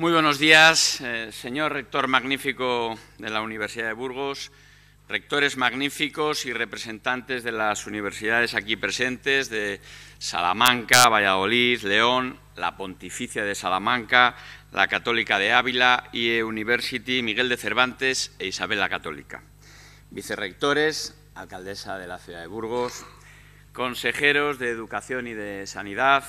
Muy buenos días, eh, señor rector magnífico de la Universidad de Burgos, rectores magníficos y representantes de las universidades aquí presentes de Salamanca, Valladolid, León, la Pontificia de Salamanca, la Católica de Ávila, y University, Miguel de Cervantes e Isabel la Católica. Vicerrectores, alcaldesa de la ciudad de Burgos, consejeros de Educación y de Sanidad,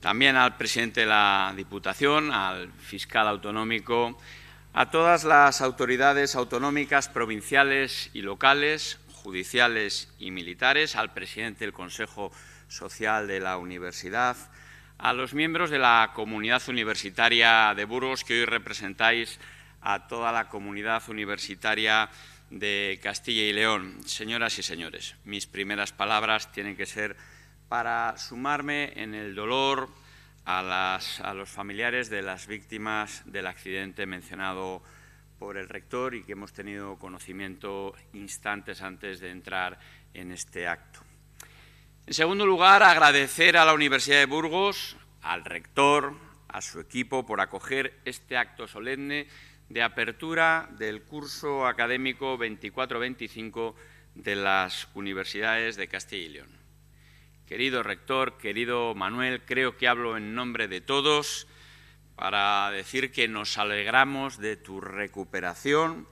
también al presidente de la Diputación, al fiscal autonómico, a todas las autoridades autonómicas, provinciales y locales, judiciales y militares, al presidente del Consejo Social de la Universidad, a los miembros de la comunidad universitaria de Burgos que hoy representáis a toda la comunidad universitaria de Castilla y León. Señoras y señores, mis primeras palabras tienen que ser para sumarme en el dolor a, los familiares de las víctimas del accidente mencionado por el rector y que hemos tenido conocimiento instantes antes de entrar en este acto. En segundo lugar, agradecer a la Universidad de Burgos, al rector, a su equipo por acoger este acto solemne de apertura del curso académico 24-25 de las universidades de Castilla y León querido rector, querido Manuel, creo que hablo en nombre de todos para decir que nos alegramos de tu recuperación,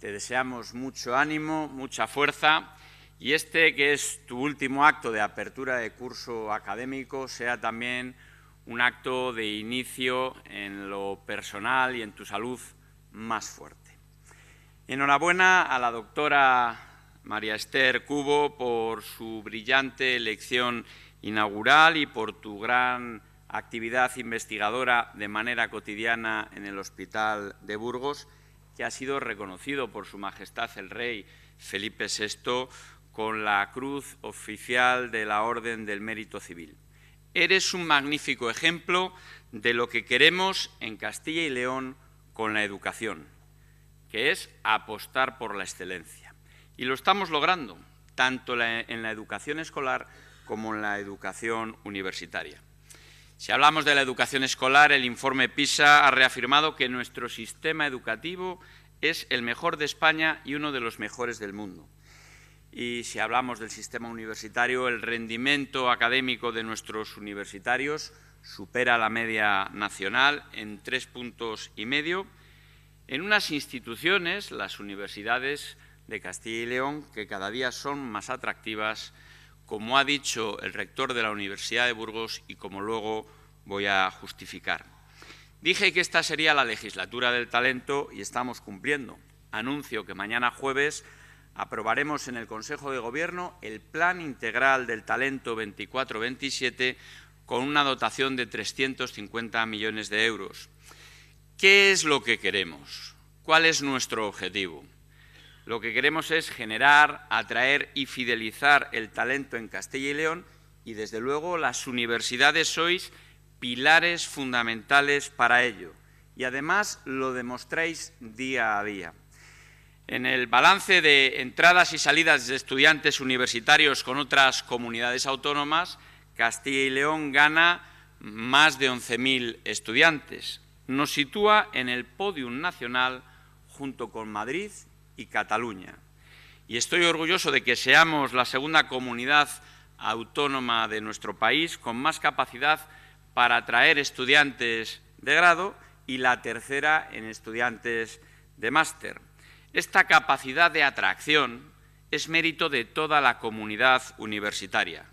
te deseamos mucho ánimo, mucha fuerza y este que es tu último acto de apertura de curso académico sea también un acto de inicio en lo personal y en tu salud más fuerte. Enhorabuena a la doctora María Esther Cubo por su brillante elección inaugural y por tu gran actividad investigadora de manera cotidiana en el Hospital de Burgos, que ha sido reconocido por Su Majestad el Rey Felipe VI con la Cruz Oficial de la Orden del Mérito Civil. Eres un magnífico ejemplo de lo que queremos en Castilla y León con la educación, que es apostar por la excelencia y lo estamos logrando, tanto en la educación escolar como en la educación universitaria. Si hablamos de la educación escolar, el informe PISA ha reafirmado que nuestro sistema educativo es el mejor de España y uno de los mejores del mundo. Y si hablamos del sistema universitario, el rendimiento académico de nuestros universitarios supera la media nacional en tres puntos y medio. En unas instituciones, las universidades de Castilla y León, que cada día son más atractivas, como ha dicho el rector de la Universidad de Burgos y como luego voy a justificar. Dije que esta sería la legislatura del talento y estamos cumpliendo. Anuncio que mañana jueves aprobaremos en el Consejo de Gobierno el Plan Integral del Talento 24-27 con una dotación de 350 millones de euros. ¿Qué es lo que queremos? ¿Cuál es nuestro objetivo? Lo que queremos es generar, atraer y fidelizar el talento en Castilla y León y, desde luego, las universidades sois pilares fundamentales para ello. Y además lo demostráis día a día. En el balance de entradas y salidas de estudiantes universitarios con otras comunidades autónomas, Castilla y León gana más de 11.000 estudiantes. Nos sitúa en el podium nacional junto con Madrid y Cataluña. Y estoy orgulloso de que seamos la segunda comunidad autónoma de nuestro país con más capacidad para atraer estudiantes de grado y la tercera en estudiantes de máster. Esta capacidad de atracción es mérito de toda la comunidad universitaria,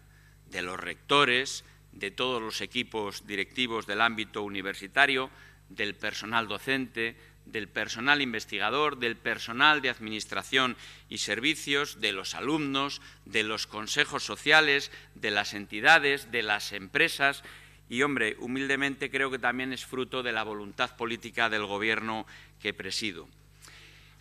de los rectores, de todos los equipos directivos del ámbito universitario, del personal docente, del personal investigador, del personal de administración y servicios, de los alumnos, de los consejos sociales, de las entidades, de las empresas y, hombre, humildemente creo que también es fruto de la voluntad política del Gobierno que presido.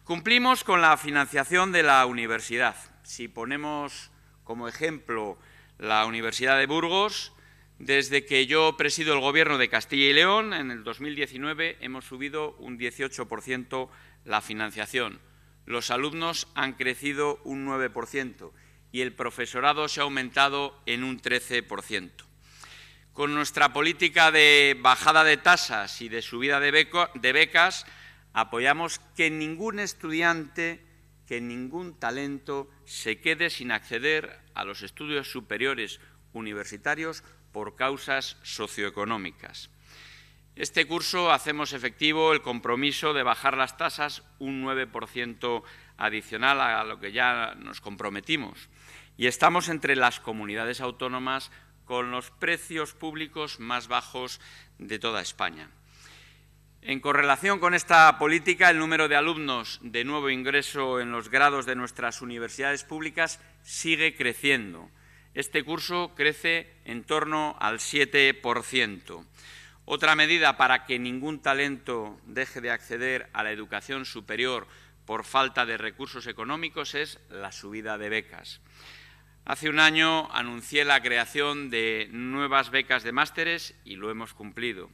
Cumplimos con la financiación de la universidad. Si ponemos como ejemplo la Universidad de Burgos, desde que yo presido el Gobierno de Castilla y León, en el 2019 hemos subido un 18% la financiación. Los alumnos han crecido un 9% y el profesorado se ha aumentado en un 13%. Con nuestra política de bajada de tasas y de subida de, de becas, apoyamos que ningún estudiante, que ningún talento se quede sin acceder a los estudios superiores universitarios por causas socioeconómicas. Este curso hacemos efectivo el compromiso de bajar las tasas un 9% adicional a lo que ya nos comprometimos. Y estamos entre las comunidades autónomas con los precios públicos más bajos de toda España. En correlación con esta política, el número de alumnos de nuevo ingreso en los grados de nuestras universidades públicas sigue creciendo. Este curso crece en torno al 7%. Otra medida para que ningún talento deje de acceder a la educación superior por falta de recursos económicos es la subida de becas. Hace un año anuncié la creación de nuevas becas de másteres y lo hemos cumplido.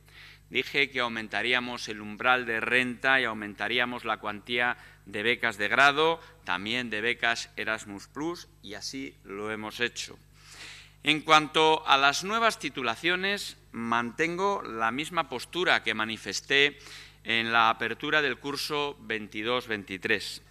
Dije que aumentaríamos el umbral de renta y aumentaríamos la cuantía de becas de grado, también de becas Erasmus Plus, y así lo hemos hecho. En cuanto a las nuevas titulaciones, mantengo la misma postura que manifesté en la apertura del curso 22-23.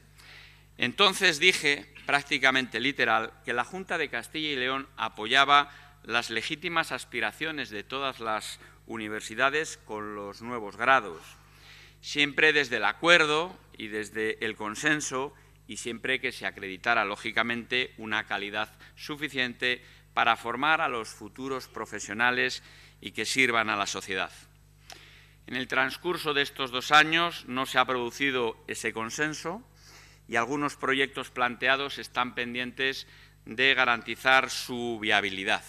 Entonces dije, prácticamente literal, que la Junta de Castilla y León apoyaba las legítimas aspiraciones de todas las universidades con los nuevos grados, siempre desde el acuerdo y desde el consenso y siempre que se acreditara, lógicamente, una calidad suficiente para formar a los futuros profesionales y que sirvan a la sociedad. En el transcurso de estos dos años no se ha producido ese consenso y algunos proyectos planteados están pendientes de garantizar su viabilidad.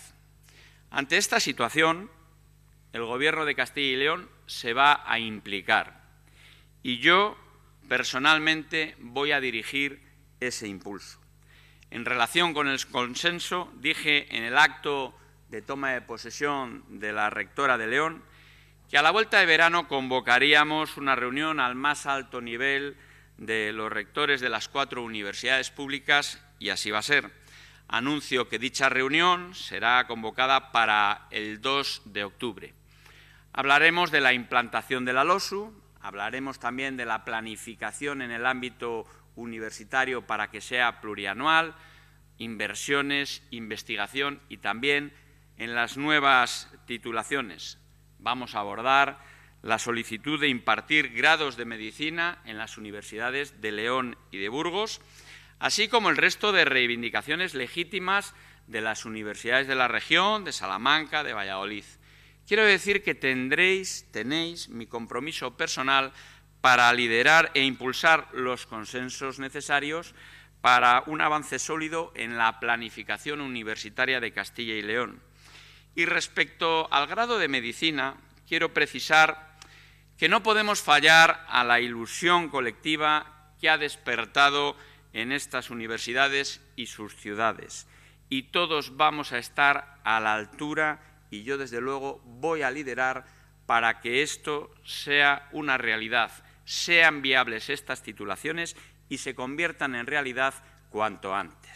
Ante esta situación, el Gobierno de Castilla y León se va a implicar y yo personalmente voy a dirigir ese impulso. En relación con el consenso, dije en el acto de toma de posesión de la rectora de León que a la vuelta de verano convocaríamos una reunión al más alto nivel de los rectores de las cuatro universidades públicas y así va a ser. Anuncio que dicha reunión será convocada para el 2 de octubre. Hablaremos de la implantación de la LOSU, hablaremos también de la planificación en el ámbito universitario para que sea plurianual, inversiones, investigación y también en las nuevas titulaciones. Vamos a abordar la solicitud de impartir grados de medicina en las universidades de León y de Burgos, así como el resto de reivindicaciones legítimas de las universidades de la región, de Salamanca, de Valladolid. Quiero decir que tendréis, tenéis mi compromiso personal para liderar e impulsar los consensos necesarios para un avance sólido en la planificación universitaria de Castilla y León. Y respecto al grado de medicina, quiero precisar que no podemos fallar a la ilusión colectiva que ha despertado en estas universidades y sus ciudades. Y todos vamos a estar a la altura y yo desde luego voy a liderar para que esto sea una realidad sean viables estas titulaciones y se conviertan en realidad cuanto antes.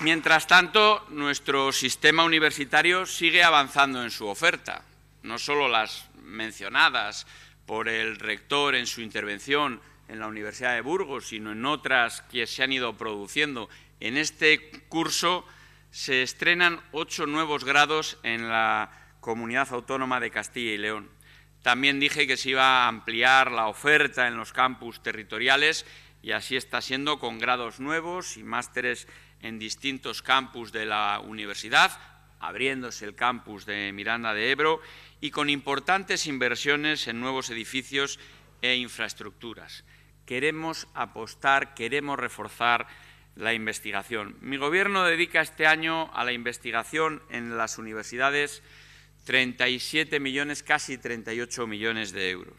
Mientras tanto, nuestro sistema universitario sigue avanzando en su oferta, no solo las mencionadas por el rector en su intervención en la Universidad de Burgos, sino en otras que se han ido produciendo. En este curso se estrenan ocho nuevos grados en la Comunidad Autónoma de Castilla y León. También dije que se iba a ampliar la oferta en los campus territoriales y así está siendo con grados nuevos y másteres en distintos campus de la universidad, abriéndose el campus de Miranda de Ebro y con importantes inversiones en nuevos edificios e infraestructuras queremos apostar, queremos reforzar la investigación. Mi gobierno dedica este año a la investigación en las universidades 37 millones, casi 38 millones de euros.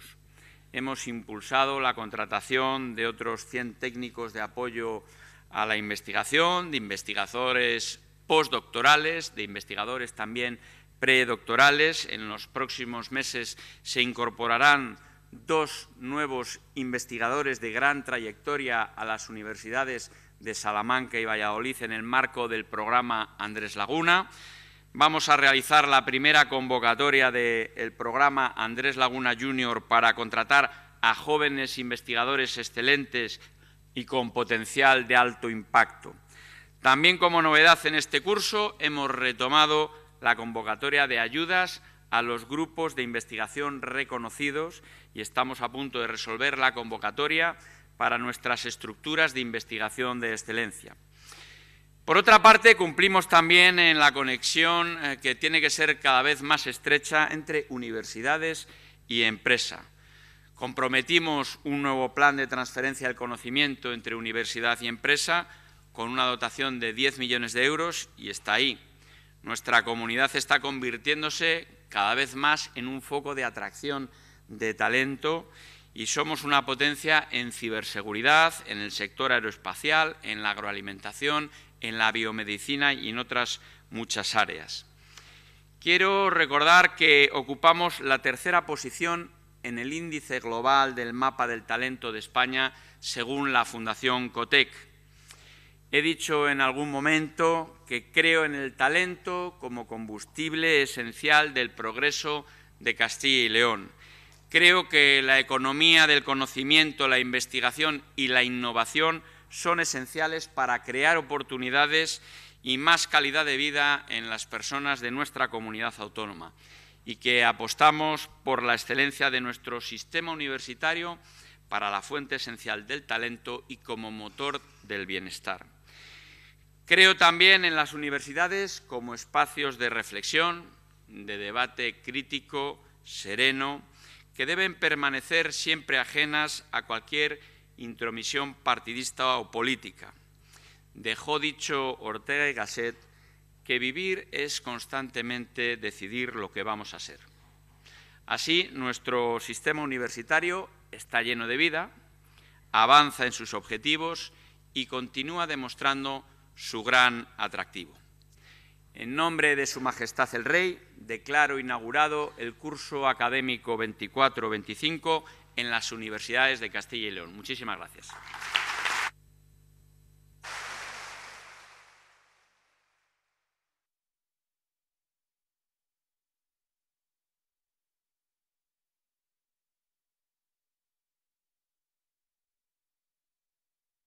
Hemos impulsado la contratación de otros 100 técnicos de apoyo a la investigación, de investigadores postdoctorales, de investigadores también predoctorales. En los próximos meses se incorporarán dos nuevos investigadores de gran trayectoria a las universidades de Salamanca y Valladolid en el marco del programa Andrés Laguna. Vamos a realizar la primera convocatoria del programa Andrés Laguna Junior para contratar a jóvenes investigadores excelentes y con potencial de alto impacto. También como novedad en este curso hemos retomado la convocatoria de ayudas a los grupos de investigación reconocidos y estamos a punto de resolver la convocatoria para nuestras estructuras de investigación de excelencia. Por otra parte, cumplimos también en la conexión eh, que tiene que ser cada vez más estrecha entre universidades y empresa. Comprometimos un nuevo plan de transferencia del conocimiento entre universidad y empresa con una dotación de 10 millones de euros y está ahí. Nuestra comunidad está convirtiéndose cada vez más en un foco de atracción de talento y somos una potencia en ciberseguridad, en el sector aeroespacial, en la agroalimentación, en la biomedicina y en otras muchas áreas. Quiero recordar que ocupamos la tercera posición en el índice global del mapa del talento de España según la Fundación COTEC He dicho en algún momento que creo en el talento como combustible esencial del progreso de Castilla y León. Creo que la economía del conocimiento, la investigación y la innovación son esenciales para crear oportunidades y más calidad de vida en las personas de nuestra comunidad autónoma y que apostamos por la excelencia de nuestro sistema universitario para la fuente esencial del talento y como motor del bienestar. Creo también en las universidades como espacios de reflexión, de debate crítico, sereno, que deben permanecer siempre ajenas a cualquier intromisión partidista o política. Dejó dicho Ortega y Gasset que vivir es constantemente decidir lo que vamos a ser. Así, nuestro sistema universitario está lleno de vida, avanza en sus objetivos y continúa demostrando su gran atractivo. En nombre de Su Majestad el Rey, declaro inaugurado el curso académico 24-25 en las universidades de Castilla y León. Muchísimas gracias.